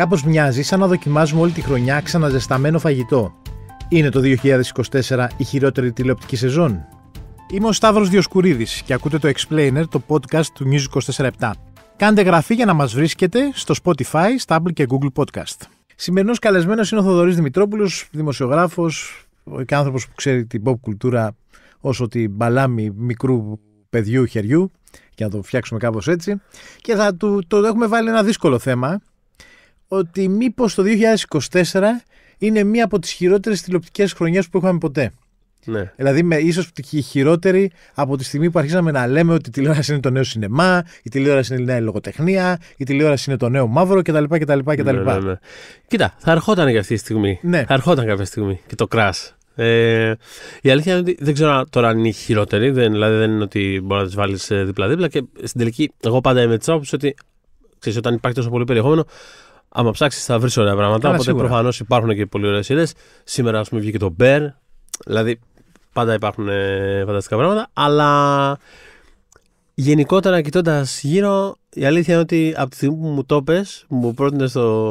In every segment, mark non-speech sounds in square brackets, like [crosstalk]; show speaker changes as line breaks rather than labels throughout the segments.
Κάπως μοιάζει σαν να δοκιμάζουμε όλη τη χρονιά ξαναζεσταμένο φαγητό. Είναι το 2024 η χειρότερη τηλεοπτική σεζόν. Είμαι ο Σταύρος Διοσκουρίδης και ακούτε το Explainer, το podcast του News 24-7. Κάντε γραφή για να μας βρίσκετε στο Spotify, Stable και Google Podcast. Σημερινός καλεσμένος είναι ο Θοδωρής Δημητρόπουλος, δημοσιογράφος, και άνθρωπο που ξέρει την pop κουλτούρα όσο την μπαλάμι μικρού παιδιού χεριού, για να το φτιάξουμε κάπως έτσι. Και θα του, το έχουμε βάλει ένα δύσκολο θέμα, ότι μήπως το 2024 είναι μία από τις χειρότερες τηλεοπτικές χρονιές που είχαμε ποτέ. Ναι. Δηλαδή, με, ίσως η χειρότερη από τη στιγμή που αρχίσαμε να λέμε ότι η τηλεόραση είναι το νέο σινεμά, η τηλεόραση είναι η νέα λογοτεχνία, η τηλεόραση είναι το νέο μαύρο κτλ. Ναι, ναι, ναι,
Κοίτα, θα ερχόταν και αυτή τη στιγμή. Ναι. Θα ερχόταν κάποια στιγμή και το κράσ. Ε, η αλήθεια είναι ότι δεν ξέρω τώρα αν είναι η χειρότερη, δεν, δηλαδή δεν είναι ότι μπορεί να τις βάλεις ε, δίπλα-δίπλα. Και στην τελική, εγώ πάντα είμαι της ότι ξέρεις, όταν υπάρχει τόσο πολύ περιεχόμενο, άμα ψάξεις, θα βρεις ωραία πράγματα. Καλά, οπότε προφανώς υπάρχουν και πολύ ωραίες σειρές. Σήμερα, ας πούμε, βγήκε το Bear. Δηλαδή, πάντα υπάρχουν ε, φανταστικά πράγματα. Αλλά γενικότερα, κοιτώντας γύρω, η αλήθεια είναι ότι από τη στιγμή που μου το πες, μου πρότεινες το.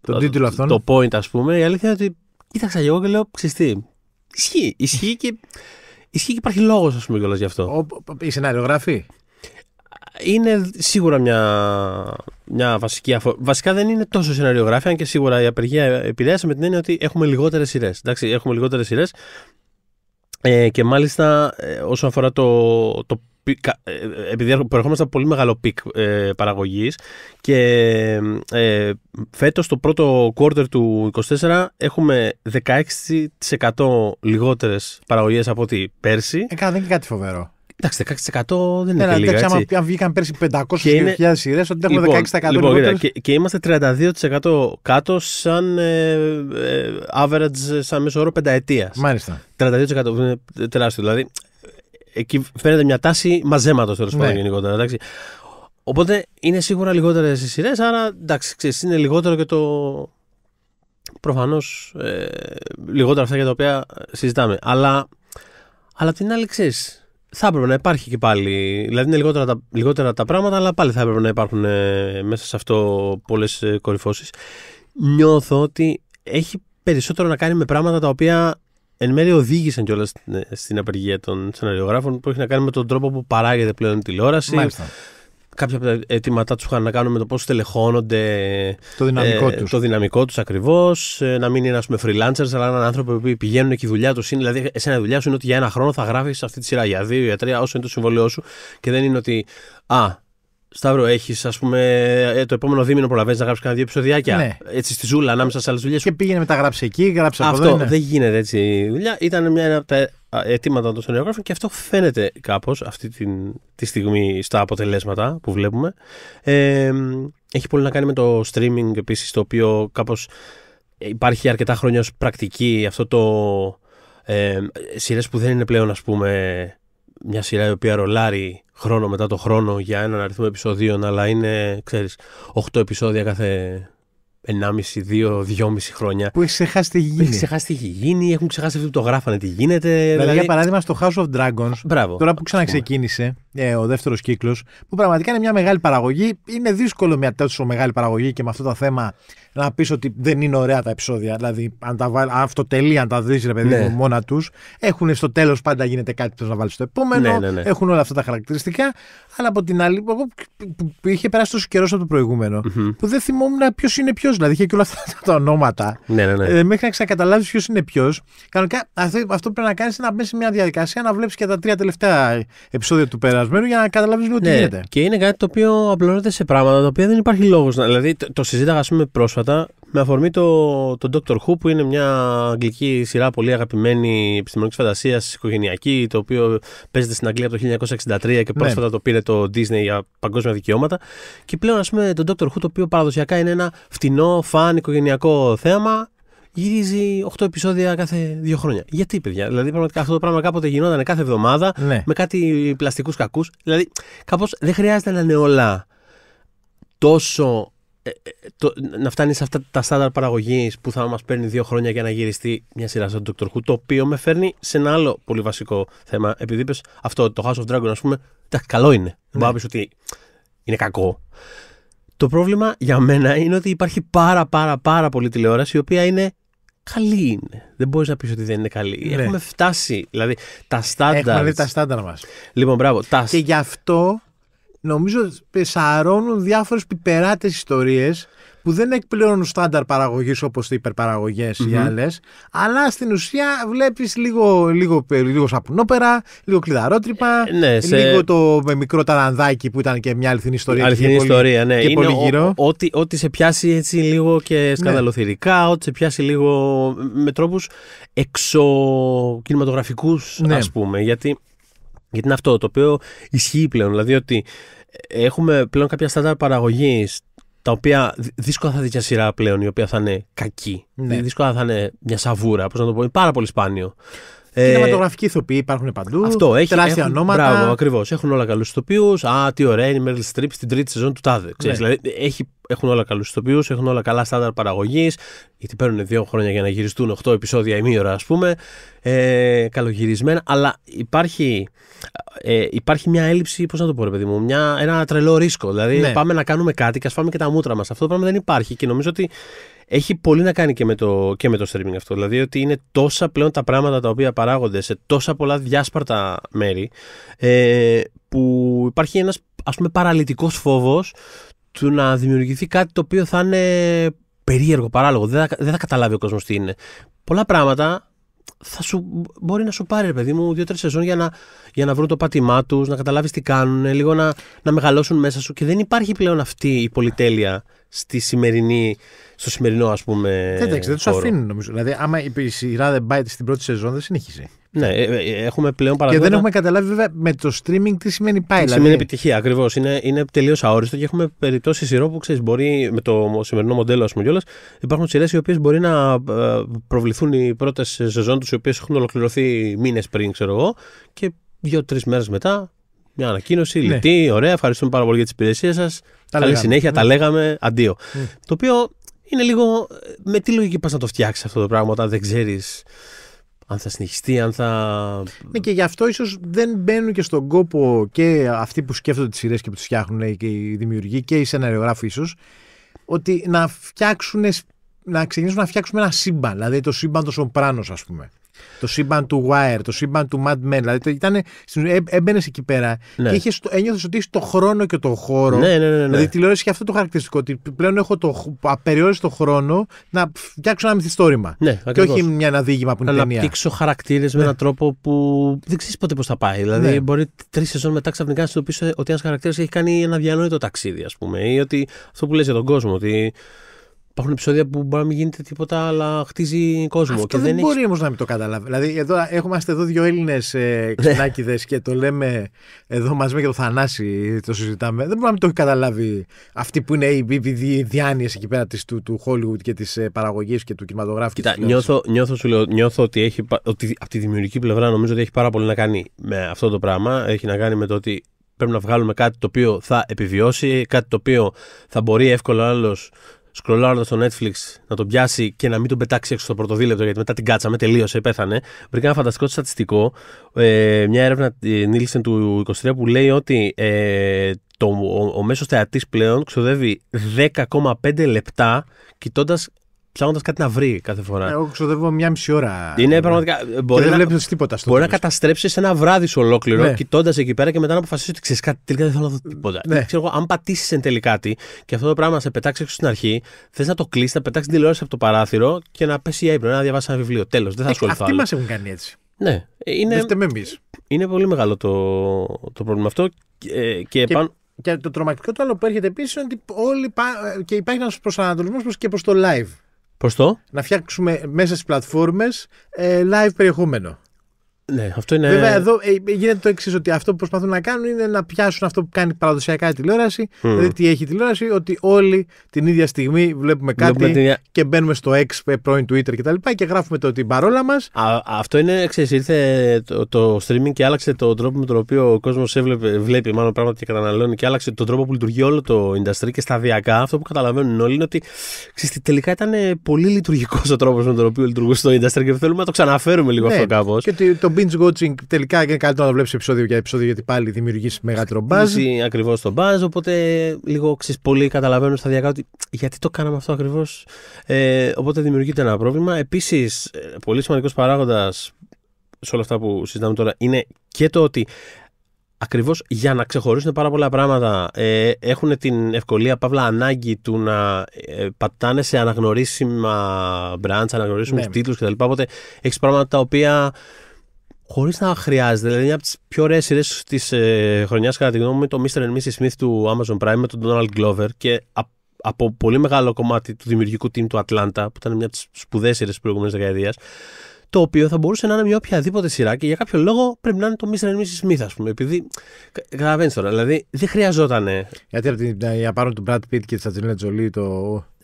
το, τίτλο αυτό. Το point, ας πούμε, η αλήθεια είναι ότι κοίταξα εγώ και λέω ξυστή. Ισχύει. Ισχύει και, ισχύει και υπάρχει λόγος, ας πούμε, κιόλας γι' αυτό. Ο, η είναι σίγουρα μια, μια βασική αφορία. Βασικά δεν είναι τόσο σεναριογράφια, αν και σίγουρα η απεργία επηρέασε με την έννοια ότι έχουμε λιγότερες σειρές. Εντάξει, έχουμε λιγότερες σειρές. Ε, και μάλιστα ε, όσον αφορά το, το ε, ε, επειδή προερχόμαστε από πολύ μεγάλο πικ ε, παραγωγής και ε, φέτος το πρώτο quarter του 24 έχουμε 16% λιγότερες παραγωγές από ό,τι πέρσι. Ε, δεν είναι κάτι φοβερό. Εντάξει, 16% δεν είναι λίγα. Έτσι.
Αν βγήκαν πέρσι 500.000 σειρές, ότι έχουμε λοιπόν, 16% λοιπόν, και,
και, είμαστε 32% κάτω σαν ε, ε, average, ε, σαν μέσο όρο πενταετίας. Μάλιστα. 32% είναι τεράστιο. Δηλαδή, εκεί φαίνεται μια τάση μαζέματος τέλος πάντων ναι. γενικότερα. Εντάξει. Οπότε είναι σίγουρα λιγότερες οι σειρές, άρα εντάξει, ξέρεις, είναι λιγότερο και το. Προφανώς ε, λιγότερα αυτά για τα οποία συζητάμε. Αλλά, αλλά την άλλη ξέρεις θα έπρεπε να υπάρχει και πάλι. Δηλαδή είναι λιγότερα τα, πράγματα, αλλά πάλι θα έπρεπε να υπάρχουν ε, μέσα σε αυτό πολλές ε, κορυφώσεις. Νιώθω ότι έχει περισσότερο να κάνει με πράγματα τα οποία εν μέρει οδήγησαν κιόλας στην, ε, στην απεργία των σεναριογράφων, που έχει να κάνει με τον τρόπο που παράγεται πλέον η τηλεόραση. Μάλιστα κάποια από τα αιτήματά τους είχαν να κάνουν με το πώς τελεχώνονται. Το δυναμικό ε, τους. Το δυναμικό τους ακριβώς. Ε, να μην είναι ας πούμε, freelancers, αλλά έναν άνθρωπο που πηγαίνουν και η δουλειά τους είναι. Δηλαδή, εσένα η δουλειά σου είναι ότι για ένα χρόνο θα γράφεις αυτή τη σειρά. Για δύο, για τρία, όσο είναι το συμβολίο σου. Και δεν είναι ότι. Α, Σταύρο, έχεις, ας πούμε, ε, το επόμενο δίμηνο προλαβαίνει να γράψεις κανένα δύο επεισοδιάκια. Ναι. Έτσι στη ζούλα, ανάμεσα σε άλλες δουλειές.
Και πήγαινε μετά γράψει εκεί, γράψει αυτό. Αυτό ναι. δεν
γίνεται έτσι η δουλειά. Ήταν μια από τα αιτήματα των στενογράφων και αυτό φαίνεται κάπως αυτή τη στιγμή στα αποτελέσματα που βλέπουμε. Ε, έχει πολύ να κάνει με το streaming επίσης, το οποίο κάπως υπάρχει αρκετά χρόνια ως πρακτική. Αυτό το. Ε, σειρές που δεν είναι πλέον, ας πούμε, μια σειρά η οποία ρολάρει χρόνο μετά το χρόνο για έναν αριθμό επεισοδίων, αλλά είναι, ξέρεις, 8 επεισόδια κάθε 1,5-2-2,5
χρόνια. Που έχει ξεχάσει τι γίνει. Έχει ξεχάσει τι έχει γίνει, έχουν ξεχάσει αυτοί που το γράφανε τι γίνεται. Δηλαδή, δηλαδή... για παράδειγμα, στο House of Dragons, Μπράβο, τώρα που ξαναξεκίνησε ε, ο δεύτερος κύκλος, που πραγματικά είναι μια μεγάλη παραγωγή. Είναι δύσκολο μια τόσο μεγάλη παραγωγή και με αυτό το θέμα να πεις ότι δεν είναι ωραία τα επεισόδια. Δηλαδή, αν τα βάλει, αυτοτελεί, αν τα δεις, ρε παιδί ναι. μου, μόνα τους. Έχουν στο τέλος πάντα γίνεται κάτι που να βάλεις στο επόμενο. Ναι, ναι, ναι, έχουν όλα αυτά τα χαρακτηριστικά. Αλλά από την άλλη, που είχε περάσει τόσο καιρός από το προηγούμενο, mm-hmm. που δεν θυμόμουν ποιος είναι ποιο ποιος. Δηλαδή είχε και όλα αυτά τα ονόματα. Ναι, ναι, ναι. Ε, μέχρι να ξανακαταλάβεις ποιος είναι ποιος. Κανονικά αυτό, αυτό πρέπει να κάνεις είναι να μπει σε μια διαδικασία να βλέπεις και τα τρία τελευταία επεισόδια του περασμένου για να καταλάβεις λίγο ναι, τι γίνεται. Και είναι κάτι το οποίο
απλώνεται σε πράγματα τα οποία δεν υπάρχει λόγος. Δηλαδή το, το συζήταγα, ας πούμε, πρόσφατα με αφορμή το, το Doctor Who που είναι μια αγγλική σειρά πολύ αγαπημένη επιστημονικής φαντασίας, οικογενειακή, το οποίο παίζεται στην Αγγλία από το 1963 και ναι. πρόσφατα ναι. το πήρε το Disney για παγκόσμια δικαιώματα. Και πλέον, ας πούμε, το Doctor Who, το οποίο παραδοσιακά είναι ένα φτηνό, φαν, οικογενειακό θέαμα, γυρίζει 8 επεισόδια κάθε 2 χρόνια. Γιατί, παιδιά, δηλαδή πραγματικά αυτό το πράγμα κάποτε γινόταν κάθε εβδομάδα ναι. με κάτι πλαστικούς κακούς. Δηλαδή, κάπως δεν χρειάζεται να είναι όλα τόσο ε, ε, το, να φτάνεις σε αυτά τα στάνταρ παραγωγής που θα μας παίρνει δύο χρόνια για να γυριστεί μια σειρά σαν Doctor Who. Το οποίο με φέρνει σε ένα άλλο πολύ βασικό θέμα. Επειδή είπες αυτό, το House of Dragon, ας πούμε, εντάξει, καλό είναι. Ναι. να ναι. ότι είναι κακό. Το πρόβλημα για μένα είναι ότι υπάρχει πάρα πάρα πάρα πολύ τηλεόραση η οποία είναι καλή είναι. Δεν μπορείς να πεις ότι δεν είναι καλή. Ναι. Έχουμε φτάσει. Δηλαδή τα
στάνταρ. Έχουμε δει τα στάνταρ μας. Λοιπόν, μπράβο. Τα... Και γι' αυτό νομίζω σαρώνουν διάφορες πιπεράτες ιστορίες που δεν εκπληρώνουν στάνταρ παραγωγής όπως οι υπερπαραγωγέ mm-hmm. άλλε. Αλλά στην ουσία βλέπεις λίγο, λίγο, λίγο σαπουνόπερα, λίγο κλειδαρότρυπα. Ε, ε ναι, Λίγο το με μικρό ταρανδάκι που ήταν και μια αληθινή ιστορία. Αληθινή και ιστορία, ναι. Και πολύ γύρω.
Ό,τι σε πιάσει έτσι λίγο και ναι. σκανδαλοθυρικά, ναι. ό,τι σε πιάσει λίγο με τρόπους εξωκινηματογραφικούς ναι. ας πούμε. Γιατί γιατί είναι αυτό το οποίο ισχύει πλέον. Δηλαδή ότι έχουμε πλέον κάποια στάνταρ παραγωγής τα οποία δύσκολα θα δει μια σειρά πλέον η οποία θα είναι κακή. Ναι. Δύσκολα θα είναι μια σαβούρα, πώς να το πω. Είναι πάρα πολύ σπάνιο. Ε, Κινηματογραφικοί
ηθοποιοί υπάρχουν παντού. Αυτό έχει. Τεράστια έχουν, ονόματα. Μπράβο,
ακριβώς. Έχουν όλα καλούς ηθοποιούς. Α, τι ωραία είναι η Meryl Streep στην τρίτη σεζόν του Τάδε. Ξέρεις, ναι. Δηλαδή, έχει, έχουν όλα καλούς ηθοποιούς, έχουν όλα καλά στάνταρ παραγωγής. Γιατί παίρνουν δύο χρόνια για να γυριστούν 8 επεισόδια ή μία ώρα, ας πούμε. Ε, καλογυρισμένα. Αλλά υπάρχει, ε, υπάρχει μια έλλειψη, πώς να το πω, ρε παιδί μου, μια, ένα τρελό ρίσκο. Δηλαδή, ναι. πάμε να κάνουμε κάτι και ας φάμε και τα μούτρα μας. Αυτό το πράγμα δεν υπάρχει και νομίζω ότι έχει πολύ να κάνει και με, το, και με το streaming αυτό. Δηλαδή ότι είναι τόσα πλέον τα πράγματα τα οποία παράγονται σε τόσα πολλά διάσπαρτα μέρη ε, που υπάρχει ένας ας πούμε παραλυτικός φόβος του να δημιουργηθεί κάτι το οποίο θα είναι περίεργο, παράλογο. Δεν θα, δεν θα καταλάβει ο κόσμος τι είναι. Πολλά πράγματα θα σου, μπορεί να σου πάρει, ρε παιδί μου, δύο-τρει σεζόν για να, για να βρουν το πάτημά τους, να καταλάβεις τι κάνουν, λίγο να, να μεγαλώσουν μέσα σου. Και δεν υπάρχει πλέον αυτή η πολυτέλεια στη σημερινή, στο σημερινό ας πούμε ε, Εντάξει, δεν τους αφήνουν
νομίζω. Δηλαδή άμα η σειρά δεν πάει στην πρώτη σεζόν δεν συνεχίζει. Ναι,
ε, ε, έχουμε πλέον
παραδείγματα. Και δεν έχουμε καταλάβει βέβαια με το streaming τι σημαίνει πάει. δηλαδή. σημαίνει επιτυχία, ακριβώς. Είναι, είναι
τελείως αόριστο και έχουμε περιπτώσεις σειρό που ξέρεις, μπορεί με το σημερινό μοντέλο, ας πούμε κιόλας, υπάρχουν σειρές οι οποίες μπορεί να προβληθούν οι πρώτες σεζόν τους, οι οποίες έχουν ολοκληρωθεί μήνες πριν, ξέρω εγώ, και δύο-τρει μέρες μετά μια ανακοίνωση, ναι. ωραία, ευχαριστούμε πάρα πολύ για τις υπηρεσίες σας. Καλή λέγαμε. συνέχεια, τα ναι. λέγαμε, αντίο. Ναι. Το οποίο είναι λίγο. Με τι λογική πας να το φτιάξεις αυτό το πράγμα όταν δεν ξέρεις αν θα συνεχιστεί, αν θα.
Ναι, και γι' αυτό ίσως δεν μπαίνουν και στον κόπο και αυτοί που σκέφτονται τις σειρές και που τις φτιάχνουν και οι δημιουργοί και οι σεναριογράφοι ίσως. Ότι να φτιάξουν να ξεκινήσουμε να φτιάξουμε ένα σύμπαν. Δηλαδή το σύμπαν των Σοπράνος, ας πούμε. Το σύμπαν του Wire, το σύμπαν του Mad Men. Δηλαδή ήταν, ε, έμπαινες εκεί πέρα ναι. και είχες, ένιωθες ότι είσαι το χρόνο και το χώρο. Ναι, ναι, ναι, ναι. Δηλαδή ναι. τηλεόραση έχει αυτό το χαρακτηριστικό. Ότι πλέον έχω το απεριόριστο χρόνο να φτιάξω ένα μυθιστόρημα. Ναι, και όχι μια, ένα δίγημα που είναι να ταινία. Να αναπτύξω χαρακτήρες με ναι. έναν τρόπο που δεν
ξέρεις ποτέ πώς θα πάει. Δηλαδή ναι. μπορεί τρεις σεζόν μετά ξαφνικά να συνειδητοποιήσω ότι ένας χαρακτήρας έχει κάνει ένα διανόητο ταξίδι, ας πούμε. Ή ότι αυτό που λες για τον κόσμο, ότι
υπάρχουν επεισόδια που μπορεί να μην γίνεται τίποτα, αλλά χτίζει κόσμο. Αυτό και δεν, δεν έχεις... μπορεί όμως να μην το καταλάβει. Δηλαδή, εδώ εδώ δύο Έλληνες ε, ναι. και το λέμε εδώ μαζί με και το Θανάση, το συζητάμε. Δεν μπορεί να μην το έχει καταλάβει αυτή που είναι η, BBD οι εκεί πέρα της, του, του Hollywood και της ε, παραγωγής και του κινηματογράφου. Κοίτα, νιώθω,
νιώθω, ότι, έχει, ότι από τη δημιουργική πλευρά νομίζω ότι έχει πάρα πολύ να κάνει με αυτό το πράγμα. Έχει να κάνει με το ότι πρέπει να βγάλουμε κάτι το οποίο θα επιβιώσει, κάτι το οποίο θα μπορεί εύκολα άλλος σκρολάροντας στο Netflix να τον πιάσει και να μην τον πετάξει έξω στο πρωτοδίλεπτο, γιατί μετά την κάτσαμε, τελείωσε, πέθανε. Βρήκα ένα φανταστικό στατιστικό, ε, μια έρευνα ε, Nielsen του 23 που λέει ότι ε, το, ο, ο μέσος θεατής πλέον ξοδεύει 10,5 λεπτά κοιτώντας ψάχνοντας κάτι να βρει κάθε φορά. Ε,
εγώ ξοδεύω μία μισή ώρα. Είναι πραγματικά.
Μπορεί και να, δεν βλέπεις τίποτα στο Μπορεί να καταστρέψεις ένα βράδυ σου ολόκληρο ναι. κοιτώντας εκεί πέρα και μετά να αποφασίσεις ότι ξέρεις κάτι. Τελικά δεν θέλω να δω τίποτα. Ναι. Ξέρω αν πατήσεις εν τέλει κάτι και αυτό το πράγμα σε πετάξει έξω στην αρχή, θες να το κλείσεις, να πετάξεις την τηλεόραση από το παράθυρο και να πέσει η έπρεπε να διαβάσεις ένα βιβλίο. Τέλος, δεν θα ε, ασχοληθώ. Αυτοί μας
έχουν κάνει έτσι. Ναι. Είναι,
με εμείς. είναι πολύ μεγάλο το, το πρόβλημα αυτό. και, ε, και... Πάνω... Και το τρομακτικό του άλλο που
έρχεται επίση είναι ότι όλοι και υπάρχει ένας προσανατολισμός και προς το live. Πως το? Να φτιάξουμε μέσα στις πλατφόρμες ε, live περιεχόμενο.
Ναι, αυτό είναι... Βέβαια,
εδώ ε, γίνεται το εξής: Ότι αυτό που προσπαθούν να κάνουν είναι να πιάσουν αυτό που κάνει παραδοσιακά η τηλεόραση. Mm. Δηλαδή, τι έχει η τηλεόραση, ότι όλοι την ίδια στιγμή βλέπουμε κάτι και μπαίνουμε στο X, ε, πρώην Twitter κτλ. Και, και, γράφουμε το ότι παρόλα μας.
Αυτό είναι, ξέρεις, ήρθε το, streaming και άλλαξε τον τρόπο με τον οποίο ο κόσμος βλέπει μάλλον πράγματα και καταναλώνει και άλλαξε τον τρόπο που λειτουργεί όλο το industry και σταδιακά αυτό που καταλαβαίνουν όλοι είναι ότι ξέρεις, τελικά ήταν πολύ λειτουργικός
ο τρόπος με τον οποίο λειτουργούσε το industry και θέλουμε να το ξαναφέρουμε λίγο ναι, αυτό κάπως. Και το binge watching τελικά είναι καλύτερο να το βλέπεις επεισόδιο για επεισόδιο γιατί πάλι δημιουργείς μεγάλο μπάζ.
ακριβώς το μπάζ. Οπότε λίγο ξέρεις πολύ καταλαβαίνω σταδιακά ότι γιατί το κάναμε αυτό ακριβώς. Ε, οπότε δημιουργείται ένα πρόβλημα. Επίσης, ε, πολύ σημαντικός παράγοντας σε όλα αυτά που συζητάμε τώρα είναι και το ότι Ακριβώς για να ξεχωρίσουν πάρα πολλά πράγματα, ε, έχουν την ευκολία, παύλα ανάγκη του να ε, πατάνε σε αναγνωρίσιμα brands, αναγνωρίσιμους ναι. τίτλους κτλ. Οπότε έχεις πράγματα τα οποία χωρίς να χρειάζεται. Δηλαδή, μια από τις πιο ωραίες σειρές της ε, χρονιάς, κατά τη γνώμη μου, το Mr. and Mrs. Smith του Amazon Prime με τον Donald Glover και από πολύ μεγάλο κομμάτι του δημιουργικού team του Atlanta, που ήταν μια από τις σπουδαίες σειρές της προηγούμενης δεκαετίας. Το οποίο θα μπορούσε να είναι μια οποιαδήποτε σειρά και για κάποιο λόγο πρέπει να είναι το Mr. and Mrs. Smith, ας πούμε. Επειδή. Καταλαβαίνετε τώρα, δηλαδή δεν χρειαζόταν. Γιατί από την,
για του Brad Pitt και τη Ατζελίνα Τζολί το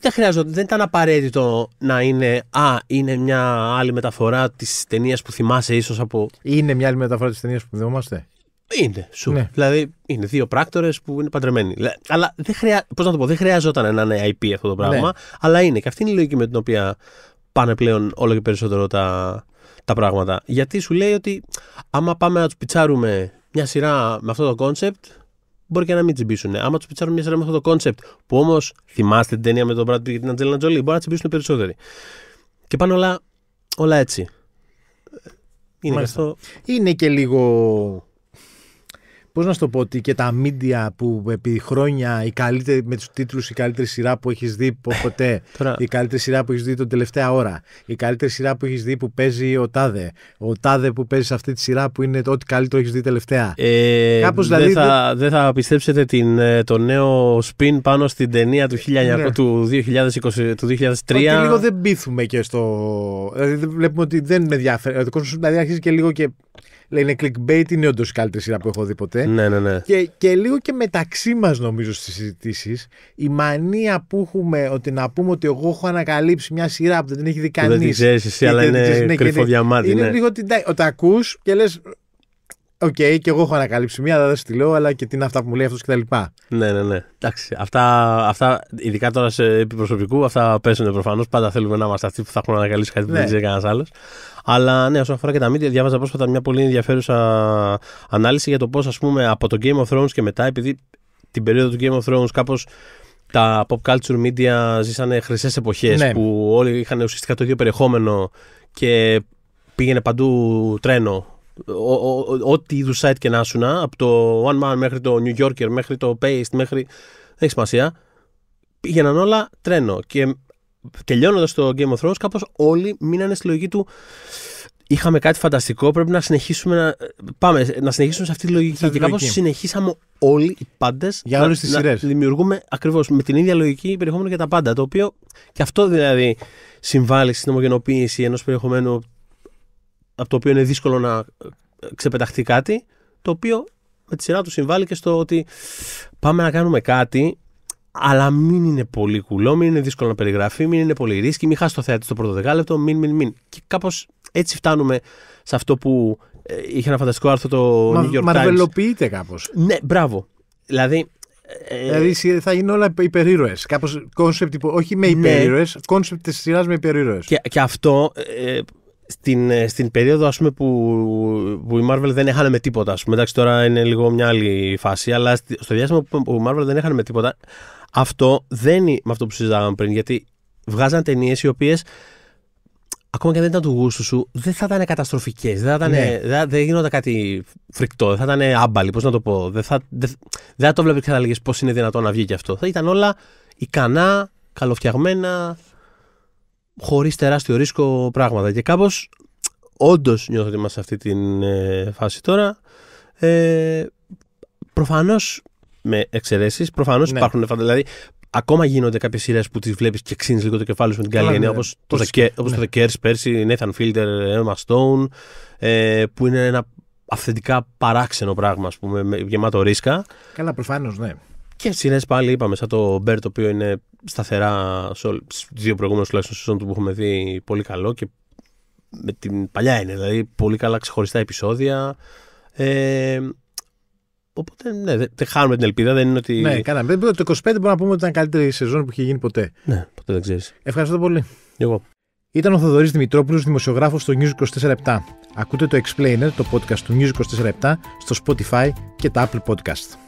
δεν χρειάζεται. δεν ήταν απαραίτητο να είναι Α, είναι μια άλλη μεταφορά της ταινίας που θυμάσαι ίσως από. Είναι μια άλλη μεταφορά της
ταινίας που θυμόμαστε.
Είναι, σου. Ναι. Δηλαδή είναι δύο πράκτορες που είναι παντρεμένοι. Αλλά δεν, χρειά... Πώς να το πω, δεν χρειαζόταν ένα IP αυτό το ναι. πράγμα. Αλλά είναι. Και αυτή είναι η λογική με την οποία πάνε πλέον όλο και περισσότερο τα, τα πράγματα. Γιατί σου λέει ότι άμα πάμε να τους πιτσάρουμε μια σειρά με αυτό το κόνσεπτ, μπορεί και να μην τσιμπήσουν. Άμα τους πιτσάρουν μια σειρά με αυτό το κόνσεπτ, που όμως θυμάστε την ταινία με τον Brad Pitt και την Αντζέλα Τζολί, μπορεί να τσιμπήσουν περισσότεροι.
Και πάνω όλα, όλα έτσι. Ε, είναι και λίγο Πώς να σου το πω, ότι και τα μίντια που επί χρόνια η καλύτερη, με τους τίτλους Η καλύτερη σειρά που έχεις δει ποτέ, [laughs] η καλύτερη σειρά που έχεις δει τον τελευταία ώρα, η καλύτερη σειρά που έχεις δει που παίζει ο Τάδε, ο Τάδε που παίζει σε αυτή τη σειρά που είναι ό,τι καλύτερο έχεις δει τελευταία. Ε, δηλαδή,
δεν θα, θα πιστέψετε την, ε, το νέο spin πάνω στην ταινία του, 1900, ναι. του, 2020, του 2003. Ότι λίγο δεν
πείθουμε και στο. Δηλαδή βλέπουμε ότι δεν με ενδιαφέρει. Δηλαδή, ο κόσμος δηλαδή αρχίζει και λίγο και Λέει είναι clickbait, είναι όντως η καλύτερη σειρά που έχω δει ποτέ. Ναι, ναι, ναι. Και, και λίγο και μεταξύ μας, νομίζω, στις συζητήσεις, η μανία που έχουμε ότι να πούμε ότι εγώ έχω ανακαλύψει μια σειρά που δεν την έχει δει κανεί. Δεν την ξέρεις εσύ, αλλά είναι ναι, κρυφό διαμάτι. Είναι ναι. λίγο ότι τα ακούς και λες, Οκ, okay, και εγώ έχω ανακαλύψει μία, δεν σου τη λέω, αλλά και τι είναι αυτά που μου λέει αυτός λοιπά. Ναι, ναι, ναι. Εντάξει.
Αυτά, αυτά ειδικά τώρα σε επιπροσωπικού, αυτά πέσουν προφανώς. Πάντα θέλουμε να είμαστε αυτοί που θα έχουν ανακαλύψει κάτι που δεν ναι. ξέρει κανένας άλλος. Αλλά ναι, όσον αφορά και τα media, διάβαζα πρόσφατα μια πολύ ενδιαφέρουσα ανάλυση για το πώς, ας πούμε, από το Game of Thrones και μετά, επειδή την περίοδο του Game of Thrones κάπως τα pop culture media ζήσανε χρυσές εποχές ναι. που όλοι είχαν ουσιαστικά το ίδιο περιεχόμενο και πήγαινε παντού τρένο ό,τι είδους site και να σου να, από το One Man μέχρι το New Yorker, μέχρι το Paste, μέχρι. Δεν έχει σημασία. Πήγαιναν όλα τρένο. Και τελειώνοντας το Game of Thrones, κάπως όλοι μείνανε στη λογική του. Είχαμε κάτι φανταστικό, πρέπει να συνεχίσουμε να, πάμε, να συνεχίσουμε σε αυτή τη λογική. και κάπως συνεχίσαμε όλοι οι πάντες να, δημιουργούμε ακριβώς με την ίδια λογική περιεχόμενο για τα πάντα. Το οποίο και αυτό δηλαδή συμβάλλει στην ομογενοποίηση ενός περιεχομένου από το οποίο είναι δύσκολο να ε, ξεπεταχθεί κάτι, το οποίο με τη σειρά του συμβάλλει και στο ότι πάμε να κάνουμε κάτι, αλλά μην είναι πολύ κουλό, μην είναι δύσκολο να περιγραφεί, μην είναι πολύ ρίσκι, μην χάσει το θέατρο στο πρώτο δεκάλεπτο, μην, μην, μην. Και κάπως έτσι φτάνουμε σε αυτό που ε, είχε ένα φανταστικό άρθρο το
Μα, New York Times. Μαρβελοποιείται κάπως.
Ναι, μπράβο.
Δηλαδή. Ε, δηλαδή θα είναι όλα υπερήρωες. Κάπως κόνσεπτ, όχι με ναι. υπερήρωες, κόνσεπτ της σειράς με υπερήρωες. Και,
και αυτό στην, ε, στην περίοδο ας πούμε, που, που η Marvel δεν έχανε με τίποτα. Ας πούμε. Εντάξει, τώρα είναι λίγο μια άλλη φάση, αλλά στο διάστημα που η Marvel δεν έχανε με τίποτα, αυτό δεν είναι με αυτό που συζητάγαμε πριν. Γιατί βγάζαν ταινίες οι οποίες ακόμα και αν δεν ήταν του γούστου σου, δεν θα ήταν καταστροφικές. Δεν, θα ναι. δεν, δεν γινόταν κάτι φρικτό. Δεν θα ήταν άμπαλοι, πώς να το πω. Δεν θα, δεν, δεν θα το βλέπεις και θα έλεγε πώς είναι δυνατόν να βγει και αυτό. Θα ήταν όλα ικανά, καλοφτιαγμένα χωρίς τεράστιο ρίσκο πράγματα. Και κάπως όντως νιώθω ότι είμαστε σε αυτή τη ε, φάση τώρα. Ε, Προφανώς με εξαιρέσεις, προφανώς ναι. υπάρχουν. Δηλαδή, ακόμα γίνονται κάποιες σειρές που τις βλέπεις και ξύνεις λίγο το κεφάλι σου με την καλή έννοια. Ναι. Όπως ναι. το The Kers πέρσι, Nathan Fielder, Emma Stone, ε, που είναι ένα αυθεντικά παράξενο πράγμα, ας πούμε, γεμάτο ρίσκα.
Καλά, προφανώς, ναι.
Και συνέ πάλι είπαμε, σαν το Μπέρ, το οποίο είναι σταθερά στι δύο προηγούμενε τουλάχιστον σεζόν του που έχουμε δει πολύ καλό και με την παλιά είναι, δηλαδή πολύ καλά ξεχωριστά επεισόδια. Ε, οπότε ναι, δεν χάνουμε την ελπίδα, δεν είναι ότι. Ναι, κάναμε.
Δεν το 25 μπορούμε να πούμε ότι ήταν καλύτερη σεζόν που είχε γίνει ποτέ. Ναι, ποτέ δεν ξέρεις. Ευχαριστώ πολύ. Εγώ. Ήταν ο Θοδωρής Δημητρόπουλος, δημοσιογράφος στο News 24-7. Ακούτε το Explainer, το podcast του News 24-7, στο Spotify και τα Apple Podcast.